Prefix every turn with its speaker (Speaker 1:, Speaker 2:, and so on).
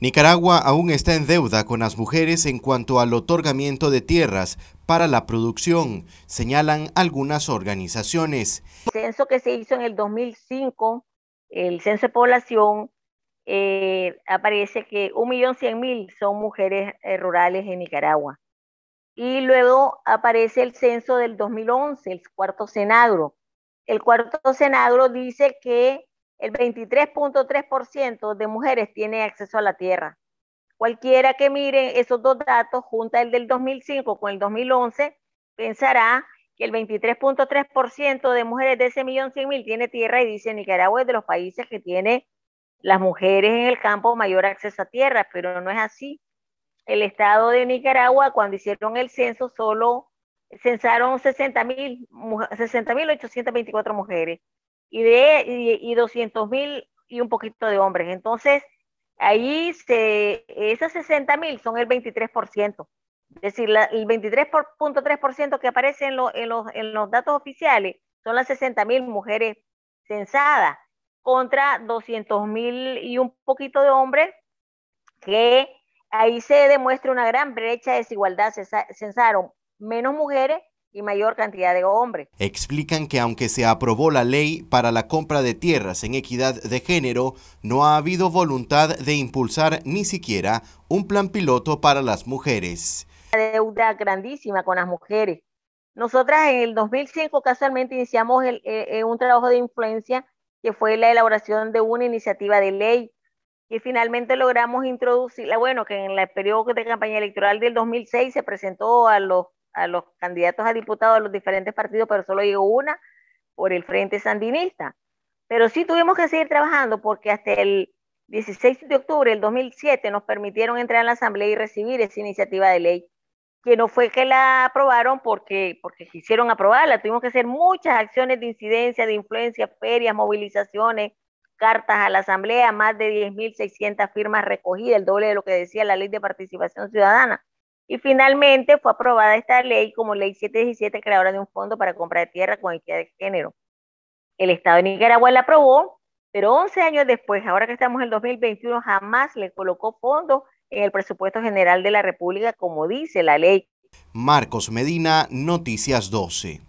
Speaker 1: Nicaragua aún está en deuda con las mujeres en cuanto al otorgamiento de tierras para la producción, señalan algunas organizaciones.
Speaker 2: El censo que se hizo en el 2005, el censo de población, eh, aparece que 1.100.000 son mujeres eh, rurales en Nicaragua. Y luego aparece el censo del 2011, el cuarto cenagro. El cuarto cenagro dice que el 23.3% de mujeres tiene acceso a la tierra. Cualquiera que mire esos dos datos, junta el del 2005 con el 2011, pensará que el 23.3% de mujeres de ese millón cien mil tiene tierra y dice Nicaragua es de los países que tiene las mujeres en el campo mayor acceso a tierra, pero no es así. El estado de Nicaragua, cuando hicieron el censo, solo censaron 60.824 mujeres y, de, y, y 200 mil y un poquito de hombres. Entonces, ahí se, esas 60 mil son el 23%. Es decir, el 23.3% que aparece en, en, los, en los datos oficiales son las 60 mil mujeres censadas contra 200 mil y un poquito de hombres, que ahí se demuestra una gran brecha de desigualdad. Se censaron menos mujeres y mayor cantidad de hombres.
Speaker 1: Explican que aunque se aprobó la ley para la compra de tierras en equidad de género, no ha habido voluntad de impulsar ni siquiera un plan piloto para las mujeres.
Speaker 2: deuda grandísima con las mujeres. Nosotras en el 2005 casualmente iniciamos eh, eh, un trabajo de influencia que fue la elaboración de una iniciativa de ley que finalmente logramos introducirla, bueno, que en el periodo de campaña electoral del 2006 se presentó a los a los candidatos a diputados de los diferentes partidos, pero solo llegó una por el Frente Sandinista. Pero sí tuvimos que seguir trabajando porque hasta el 16 de octubre del 2007 nos permitieron entrar a la Asamblea y recibir esa iniciativa de ley, que no fue que la aprobaron porque, porque quisieron aprobarla, tuvimos que hacer muchas acciones de incidencia, de influencia, ferias, movilizaciones, cartas a la Asamblea, más de 10.600 firmas recogidas, el doble de lo que decía la ley de participación ciudadana. Y finalmente fue aprobada esta ley como ley 717, creadora de un fondo para compra de tierra con equidad de género. El Estado de Nicaragua la aprobó, pero 11 años después, ahora que estamos en el 2021, jamás le colocó fondo en el presupuesto general de la República, como dice la ley.
Speaker 1: Marcos Medina, Noticias 12.